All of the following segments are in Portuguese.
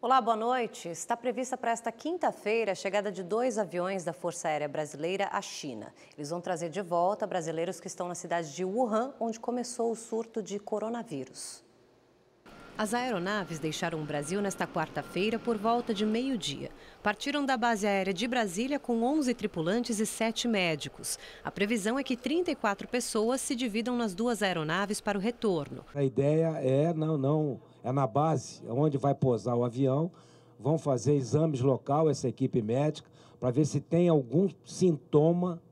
Olá, boa noite. Está prevista para esta quinta-feira a chegada de dois aviões da Força Aérea Brasileira à China. Eles vão trazer de volta brasileiros que estão na cidade de Wuhan, onde começou o surto de coronavírus. As aeronaves deixaram o Brasil nesta quarta-feira por volta de meio-dia. Partiram da base aérea de Brasília com 11 tripulantes e 7 médicos. A previsão é que 34 pessoas se dividam nas duas aeronaves para o retorno. A ideia é não, não, é na base é onde vai pousar o avião, vão fazer exames local essa equipe médica para ver se tem algum sintoma,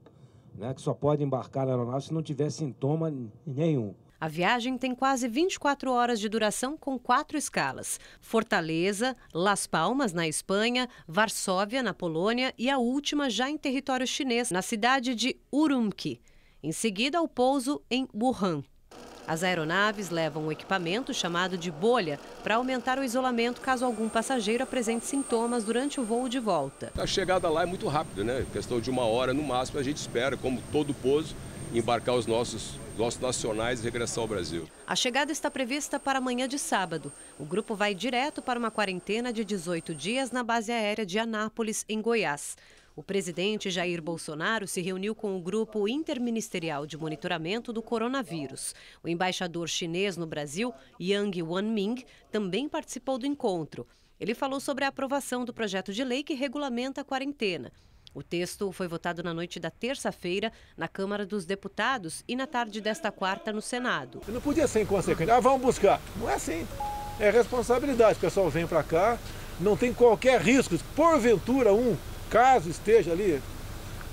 né, que só pode embarcar na aeronave se não tiver sintoma nenhum. A viagem tem quase 24 horas de duração com quatro escalas: Fortaleza, Las Palmas, na Espanha, Varsóvia, na Polônia e a última já em território chinês, na cidade de Urumqi. Em seguida, o pouso em Wuhan. As aeronaves levam um equipamento chamado de bolha para aumentar o isolamento caso algum passageiro apresente sintomas durante o voo de volta. A chegada lá é muito rápida, né? Questão de uma hora no máximo, a gente espera, como todo pouso embarcar os nossos, nossos nacionais e regressar ao Brasil. A chegada está prevista para amanhã de sábado. O grupo vai direto para uma quarentena de 18 dias na base aérea de Anápolis, em Goiás. O presidente Jair Bolsonaro se reuniu com o Grupo Interministerial de Monitoramento do Coronavírus. O embaixador chinês no Brasil, Yang Wanming, também participou do encontro. Ele falou sobre a aprovação do projeto de lei que regulamenta a quarentena o texto foi votado na noite da terça-feira na Câmara dos Deputados e na tarde desta quarta no Senado. Não podia ser inconsequente. Ah, vamos buscar. Não é assim. É responsabilidade. O pessoal vem para cá, não tem qualquer risco. Porventura, um caso esteja ali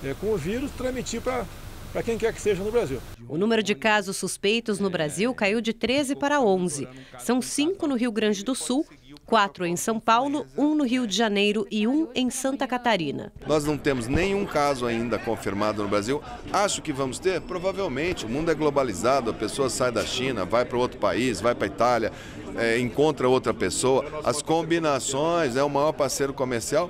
é, com o vírus, transmitir para para quem quer que seja no Brasil. O número de casos suspeitos no Brasil caiu de 13 para 11. São cinco no Rio Grande do Sul quatro em São Paulo, um no Rio de Janeiro e um em Santa Catarina. Nós não temos nenhum caso ainda confirmado no Brasil. Acho que vamos ter? Provavelmente. O mundo é globalizado, a pessoa sai da China, vai para outro país, vai para a Itália, é, encontra outra pessoa. As combinações, é o maior parceiro comercial.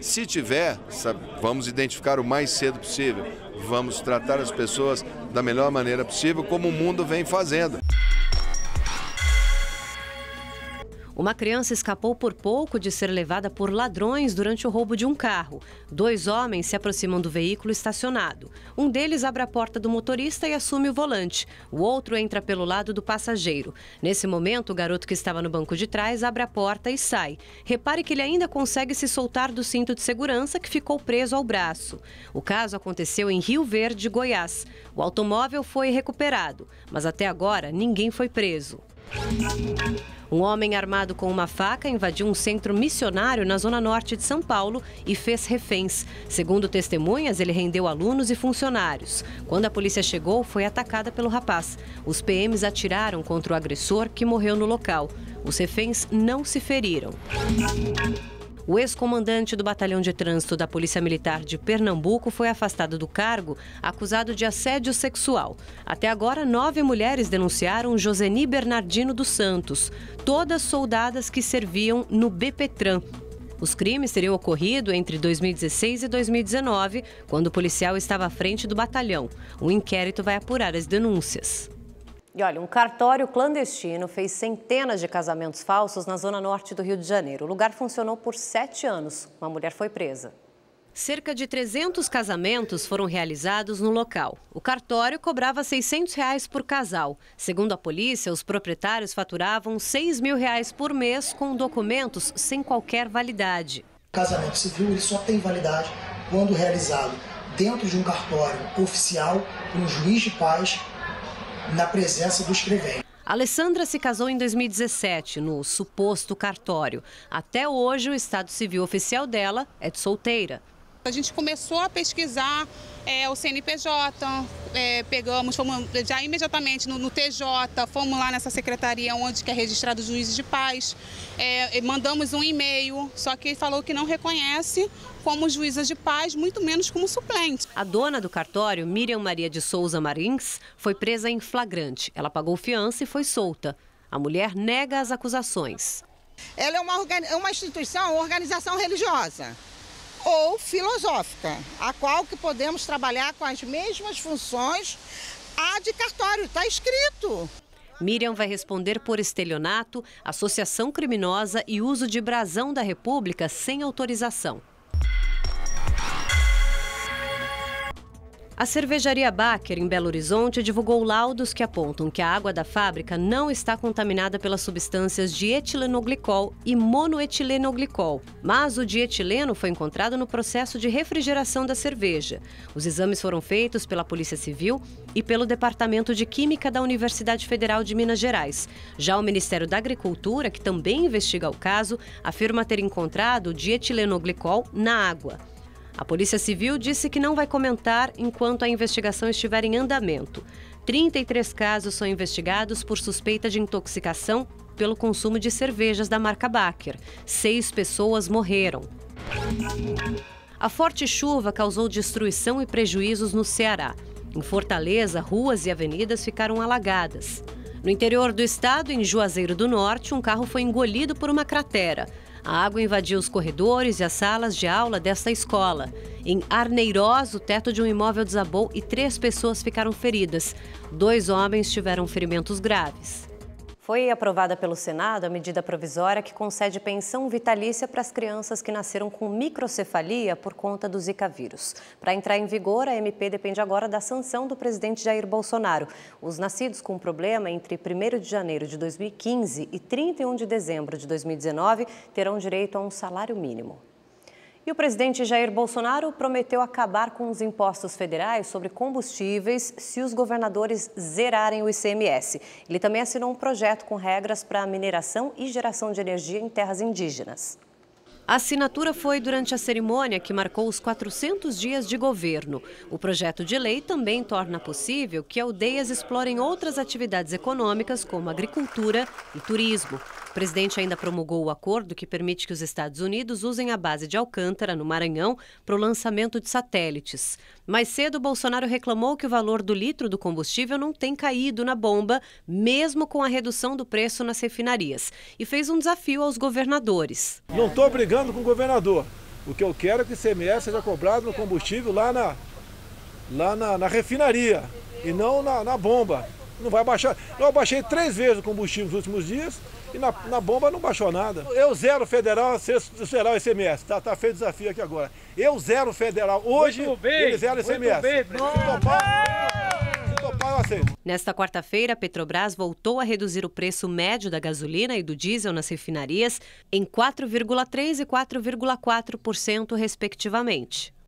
Se tiver, sabe, vamos identificar o mais cedo possível. Vamos tratar as pessoas da melhor maneira possível, como o mundo vem fazendo. Uma criança escapou por pouco de ser levada por ladrões durante o roubo de um carro. Dois homens se aproximam do veículo estacionado. Um deles abre a porta do motorista e assume o volante. O outro entra pelo lado do passageiro. Nesse momento, o garoto que estava no banco de trás abre a porta e sai. Repare que ele ainda consegue se soltar do cinto de segurança que ficou preso ao braço. O caso aconteceu em Rio Verde, Goiás. O automóvel foi recuperado, mas até agora ninguém foi preso. Um homem armado com uma faca invadiu um centro missionário na zona norte de São Paulo e fez reféns. Segundo testemunhas, ele rendeu alunos e funcionários. Quando a polícia chegou, foi atacada pelo rapaz. Os PMs atiraram contra o agressor, que morreu no local. Os reféns não se feriram. O ex-comandante do Batalhão de Trânsito da Polícia Militar de Pernambuco foi afastado do cargo, acusado de assédio sexual. Até agora, nove mulheres denunciaram Joseni Bernardino dos Santos, todas soldadas que serviam no BPTRAN, os crimes teriam ocorrido entre 2016 e 2019, quando o policial estava à frente do batalhão. O inquérito vai apurar as denúncias. E olha, um cartório clandestino fez centenas de casamentos falsos na zona norte do Rio de Janeiro. O lugar funcionou por sete anos. Uma mulher foi presa. Cerca de 300 casamentos foram realizados no local. O cartório cobrava R$ 600 reais por casal. Segundo a polícia, os proprietários faturavam R$ 6 mil reais por mês com documentos sem qualquer validade. O casamento civil ele só tem validade quando realizado dentro de um cartório oficial, por um juiz de paz na presença do escrevente. Alessandra se casou em 2017, no suposto cartório. Até hoje, o estado civil oficial dela é de solteira. A gente começou a pesquisar é, o CNPJ, é, pegamos, fomos já imediatamente no, no, TJ, fomos lá nessa secretaria onde que é registrado o juiz de paz, é, mandamos um e-mail, só que ele falou que não reconhece como juíza de paz, muito menos como suplente. A dona do cartório, Miriam Maria de Souza Marins, foi presa em flagrante. Ela pagou fiança e foi solta. A mulher nega as acusações. Ela é uma, é uma instituição, uma organização religiosa ou filosófica, a qual que podemos trabalhar com as mesmas funções a de cartório, está escrito. Miriam vai responder por estelionato, associação criminosa e uso de brasão da República sem autorização. A cervejaria Baker, em Belo Horizonte, divulgou laudos que apontam que a água da fábrica não está contaminada pelas substâncias de etilenoglicol e monoetilenoglicol, mas o dietileno foi encontrado no processo de refrigeração da cerveja. Os exames foram feitos pela Polícia Civil e pelo Departamento de Química da Universidade Federal de Minas Gerais. Já o Ministério da Agricultura, que também investiga o caso, afirma ter encontrado o dietilenoglicol na água. A Polícia Civil disse que não vai comentar enquanto a investigação estiver em andamento. 33 casos são investigados por suspeita de intoxicação pelo consumo de cervejas da marca Baker. Seis pessoas morreram. A forte chuva causou destruição e prejuízos no Ceará. Em Fortaleza, ruas e avenidas ficaram alagadas. No interior do estado, em Juazeiro do Norte, um carro foi engolido por uma cratera. A água invadiu os corredores e as salas de aula desta escola. Em Arneiroz, o teto de um imóvel desabou e três pessoas ficaram feridas. Dois homens tiveram ferimentos graves. Foi aprovada pelo Senado a medida provisória que concede pensão vitalícia para as crianças que nasceram com microcefalia por conta do Zika vírus. Para entrar em vigor, a MP depende agora da sanção do presidente Jair Bolsonaro. Os nascidos com problema entre 1 de janeiro de 2015 e 31 de dezembro de 2019 terão direito a um salário mínimo. E o presidente Jair Bolsonaro prometeu acabar com os impostos federais sobre combustíveis se os governadores zerarem o ICMS. Ele também assinou um projeto com regras para mineração e geração de energia em terras indígenas. A assinatura foi durante a cerimônia que marcou os 400 dias de governo. O projeto de lei também torna possível que aldeias explorem outras atividades econômicas, como agricultura e turismo. O presidente ainda promulgou o acordo que permite que os Estados Unidos usem a base de Alcântara, no Maranhão, para o lançamento de satélites. Mais cedo, Bolsonaro reclamou que o valor do litro do combustível não tem caído na bomba, mesmo com a redução do preço nas refinarias, e fez um desafio aos governadores. Não estou brigando com o governador. O que eu quero é que o CMS seja cobrado no combustível lá na, lá na, na refinaria e não na, na bomba. Não vai baixar. Eu baixei três vezes o combustível nos últimos dias e na, na bomba não baixou nada. Eu zero federal, federal e CMS. Tá, tá feito o desafio aqui agora. Eu zero federal. Hoje, ele zero ICMS. Bem, se topar, eu aceito. Nesta quarta-feira, a Petrobras voltou a reduzir o preço médio da gasolina e do diesel nas refinarias em 4,3% e 4,4%, respectivamente.